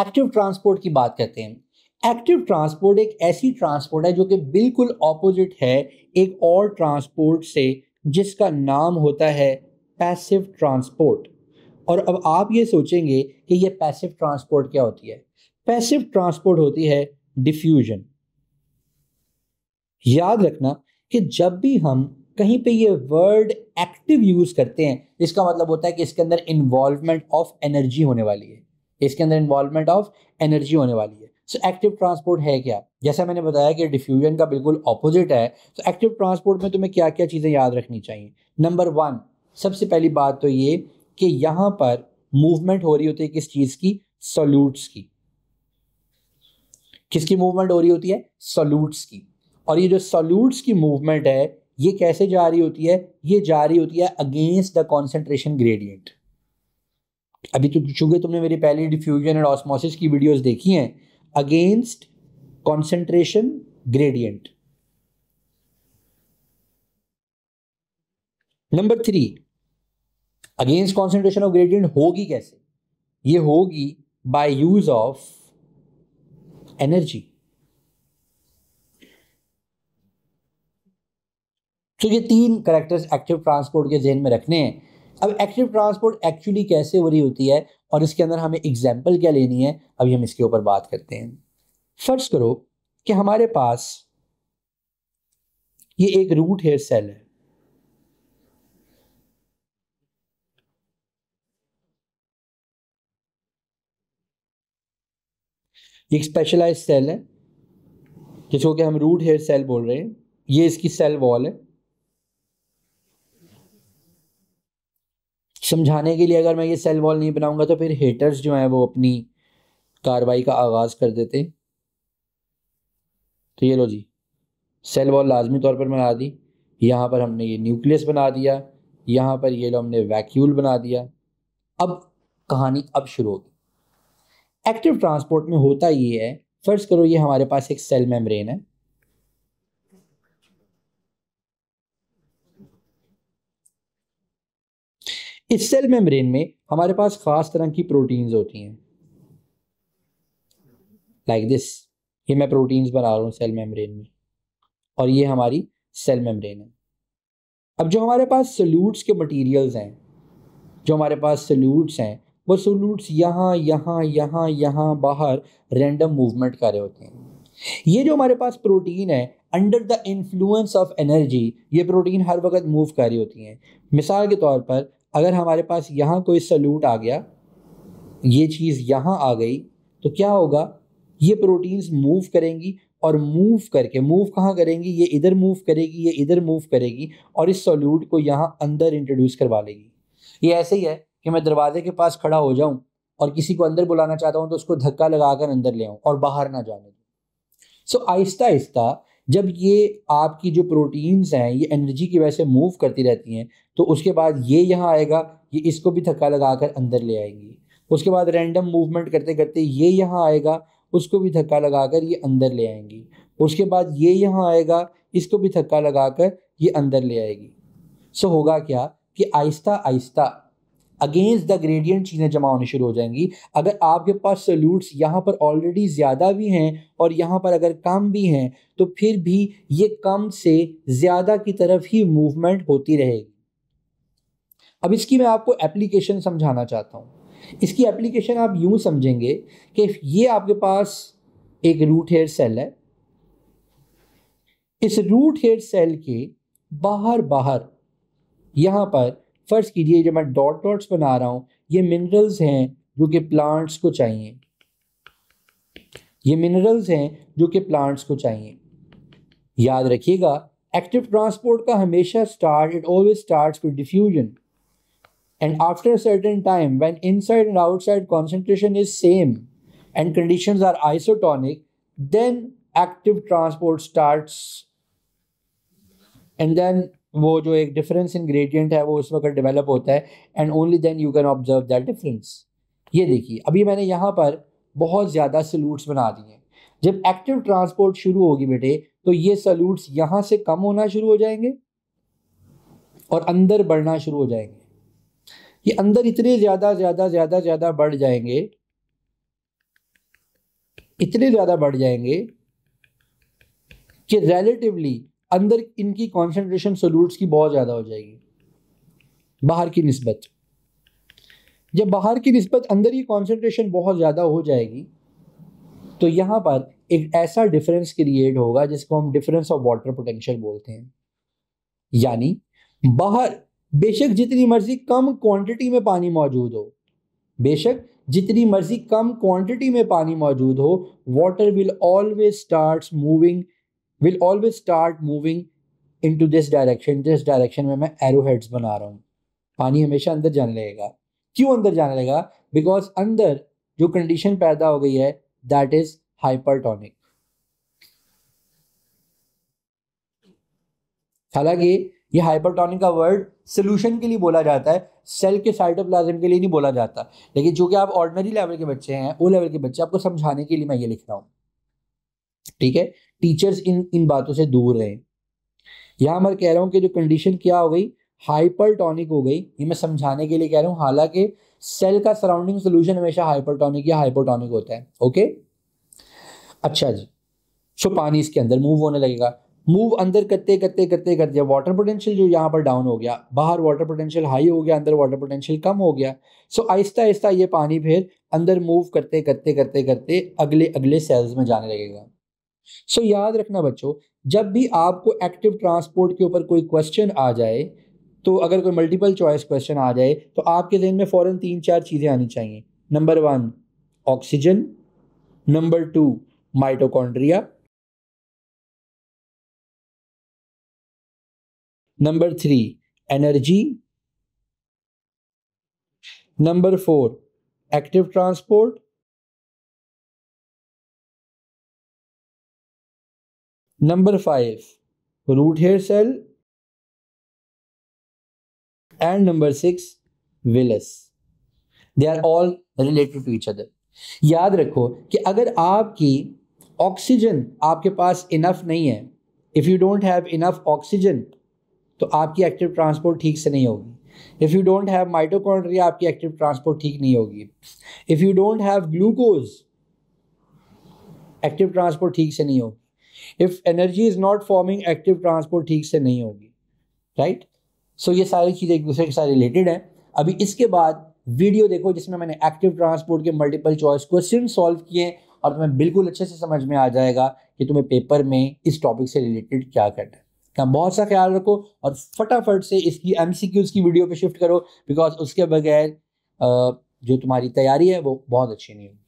active transport की बात करते हैं एक्टिव ट्रांसपोर्ट एक ऐसी ट्रांसपोर्ट है जो कि बिल्कुल ऑपोजिट है एक और ट्रांसपोर्ट से जिसका नाम होता है पैसिव ट्रांसपोर्ट और अब आप ये सोचेंगे कि ये पैसिव ट्रांसपोर्ट क्या होती है पैसिव ट्रांसपोर्ट होती है डिफ्यूजन याद रखना कि जब भी हम कहीं पे ये वर्ड एक्टिव यूज़ करते हैं इसका मतलब होता है कि इसके अंदर इन्वॉल्वमेंट ऑफ एनर्जी होने वाली है इसके अंदर इन्वॉल्वमेंट ऑफ एनर्जी होने वाली है सो एक्टिव ट्रांसपोर्ट है क्या जैसा मैंने बताया कि डिफ्यूजन का बिल्कुल अपोजिट है तो एक्टिव ट्रांसपोर्ट में तुम्हें क्या क्या चीज़ें याद रखनी चाहिए नंबर वन सबसे पहली बात तो ये कि यहाँ पर मूवमेंट हो रही होती है किस चीज़ की सॉल्यूट्स की किसकी मूवमेंट हो रही होती है सॉल्यूट्स की और ये जो सॉल्यूट्स की मूवमेंट है ये कैसे जा रही होती है ये जा रही होती है अगेंस्ट द कॉन्सेंट्रेशन ग्रेडियंट अभी तो चूंकि तुमने मेरी पहली डिफ्यूजन एंड ऑस्मोसिस की वीडियोस देखी हैं against concentration gradient number three against concentration of gradient होगी कैसे ये होगी बाय यूज ऑफ एनर्जी तो ये तीन करेक्टर्स एक्टिव ट्रांसपोर्ट के जेन में रखने हैं अब एक्टिव ट्रांसपोर्ट एक्चुअली कैसे हो रही होती है और इसके अंदर हमें एग्जाम्पल क्या लेनी है अभी हम इसके ऊपर बात करते हैं फर्ज करो कि हमारे पास ये एक रूट हेयर सेल है एक स्पेशलाइज सेल है जिसको कि हम रूट हेयर सेल बोल रहे हैं ये इसकी सेल वॉल है समझाने के लिए अगर मैं ये सेल वॉल नहीं बनाऊंगा तो फिर हेटर्स जो हैं वो अपनी कार्रवाई का आगाज़ कर देते तो ये लो जी सेल वॉल लाजमी तौर पर बना दी यहाँ पर हमने ये न्यूक्लियस बना दिया यहाँ पर ये लो हमने वैक्यूल बना दिया अब कहानी अब शुरू होगी एक्टिव ट्रांसपोर्ट में होता ये है फ़र्ज़ करो ये हमारे पास एक सेल मेम्ब्रेन है इस सेल मेम्ब्रेन में हमारे पास खास तरह की प्रोटीन्स होती हैं लाइक दिस ये मैं प्रोटीन्स बना रहा हूँ सेल मेम्ब्रेन में और ये हमारी सेल मेम्ब्रेन है अब जो हमारे पास सल्यूट्स के मटेरियल्स हैं जो हमारे पास सल्यूट्स हैं वो सल्यूट्स यहाँ यहाँ यहाँ यहाँ बाहर रैंडम मूवमेंट कर रहे होते हैं ये जो हमारे पास प्रोटीन है under the influence of energy ये प्रोटीन हर वक्त मूव कर रही होती हैं मिसाल के तौर पर अगर हमारे पास यहाँ कोई सल्यूट आ गया ये चीज़ यहाँ आ गई तो क्या होगा ये प्रोटीन्स मूव करेंगी और मूव करके मूव कहाँ करेंगी ये इधर मूव करेगी ये इधर मूव करेगी और इस सॉल्यूट को यहाँ अंदर इंट्रोड्यूस करवा लेगी ये ऐसे ही है कि मैं दरवाजे के पास खड़ा हो जाऊँ और किसी को अंदर बुलाना चाहता हूँ तो उसको धक्का लगा कर अंदर ले आऊँ और बाहर ना जाने दूँ सो आहिस्ता आहिस्ता जब ये आपकी जो प्रोटीन्स हैं ये एनर्जी की वजह से मूव करती रहती हैं तो उसके बाद ये यहाँ आएगा ये इसको भी थका लगा कर अंदर ले आएंगी उसके बाद रैंडम मूवमेंट करते करते ये यहाँ आएगा उसको भी थका लगा कर ये अंदर ले आएंगी उसके बाद ये यहाँ आएगा इसको भी थका लगा कर ये अंदर ले आएगी सो होगा क्या कि आहिस्ता आहिस्ता अगेंस्ट द ग्रेडियंट चीज़ें जमा होनी शुरू हो जाएंगी अगर आपके पास सल्यूट्स यहाँ पर ऑलरेडी ज़्यादा भी हैं और यहाँ पर अगर कम भी हैं तो फिर भी ये कम से ज़्यादा की तरफ ही मूवमेंट होती रहेगी अब इसकी मैं आपको एप्लीकेशन समझाना चाहता हूँ इसकी एप्लीकेशन आप यूँ समझेंगे कि ये आपके पास एक रूट हेयर सेल है इस रूट हेयर सेल के बाहर बाहर यहाँ पर फ़र्ज़ कीजिए जो मैं डॉट डॉट्स बना रहा हूँ ये मिनरल्स हैं जो कि प्लांट्स को चाहिए ये मिनरल्स हैं जो कि प्लांट्स को चाहिए याद रखिएगा एक्टिव ट्रांसपोर्ट का हमेशा start it always starts with diffusion and after a certain time when inside and outside concentration is same and conditions are isotonic then active transport starts and then वो जो एक difference in gradient है वो उस वक्त develop होता है and only then you can observe that difference ये देखिए अभी मैंने यहाँ पर बहुत ज़्यादा सल्यूट्स बना दिए जब एक्टिव ट्रांसपोर्ट शुरू होगी बेटे तो ये सल्यूट्स यहाँ से कम होना शुरू हो जाएंगे और अंदर बढ़ना शुरू हो जाएंगे ये अंदर इतने ज़्यादा ज़्यादा ज़्यादा ज़्यादा बढ़ जाएंगे इतने ज़्यादा बढ़ जाएंगे कि रिलेटिवली अंदर इनकी कॉन्सेंट्रेशन सोल्यूट्स की बहुत ज़्यादा हो जाएगी बाहर की नस्बत जब बाहर की नस्बत अंदर की कॉन्सेंट्रेशन बहुत ज़्यादा हो जाएगी तो यहां पर एक ऐसा डिफरेंस क्रिएट होगा जिसको हम डिफरेंस ऑफ वाटर पोटेंशियल बोलते हैं यानी बाहर बेशक जितनी मर्जी कम क्वांटिटी में पानी मौजूद हो बेशक जितनी मर्जी कम क्वांटिटी में पानी मौजूद हो water will always start moving will always start moving into this direction जिस डायरेक्शन में मैं एरो हेड्स बना रहा हूँ पानी हमेशा अंदर जाने लगेगा क्यों अंदर जाने लगेगा बिकॉज अंदर जो कंडीशन पैदा हो गई है दैट इज हाइपरटोनिक हालांकि ये हाइपरटोनिक का वर्ड सोल्यूशन के लिए बोला जाता है सेल के साइटोप्लाज्म के लिए नहीं बोला जाता लेकिन जो कि आप ऑर्डनरी लेवल के बच्चे हैं ओ लेवल के बच्चे आपको समझाने के लिए मैं ये लिख रहा हूँ ठीक है टीचर्स इन इन बातों से दूर रहें यहाँ मैं कह रहा हूँ कि जो कंडीशन क्या हो गई हाइपरटोनिक हो गई ये मैं समझाने के लिए कह रहा हूँ हालांकि सेल का सराउंडिंग सोल्यूशन हमेशा हाइपरटोनिक या हाइपोटोनिक होता है ओके अच्छा जी सो पानी इसके अंदर मूव होने लगेगा मूव अंदर करते करते करते करते वाटर पोटेंशियल जो यहाँ पर डाउन हो गया बाहर वाटर पोटेंशियल हाई हो गया अंदर वाटर पोटेंशियल कम हो गया सो आहिस्ता आहिस्ता ये पानी फिर अंदर मूव करते करते करते करते अगले अगले सेल्स में जाने लगेगा सो so, याद रखना बच्चों जब भी आपको एक्टिव ट्रांसपोर्ट के ऊपर कोई क्वेश्चन आ जाए तो अगर कोई मल्टीपल चॉइस क्वेश्चन आ जाए तो आपके जहन में फ़ौरन तीन चार चीज़ें आनी चाहिए number one oxygen number two mitochondria number three energy number four active transport number five root hair cell and number six villus they are all related to each other याद रखो कि अगर आपकी ऑक्सीजन आपके पास इनफ नहीं है if you don't have enough oxygen तो आपकी एक्टिव ट्रांसपोर्ट ठीक से नहीं होगी if you don't have mitochondria आपकी एक्टिव ट्रांसपोर्ट ठीक नहीं होगी if you don't have glucose active transport ठीक से नहीं होगी if energy is not forming active transport ठीक से नहीं होगी राइट सो ये सारी चीज़ें एक दूसरे के साथ रिलेटेड हैं अभी इसके बाद वीडियो देखो जिसमें मैंने एक्टिव ट्रांसपोर्ट के मल्टीपल चॉइस क्वेश्चन सॉल्व किए और तुम्हें बिल्कुल अच्छे से समझ में आ जाएगा कि तुम्हें पेपर में इस टॉपिक से रिलेटेड क्या करना है का बहुत सा ख्याल रखो और फटाफट से इसकी एम की वीडियो पे शिफ्ट करो बिकॉज उसके बगैर जो तुम्हारी तैयारी है वो बहुत अच्छी नहीं होगी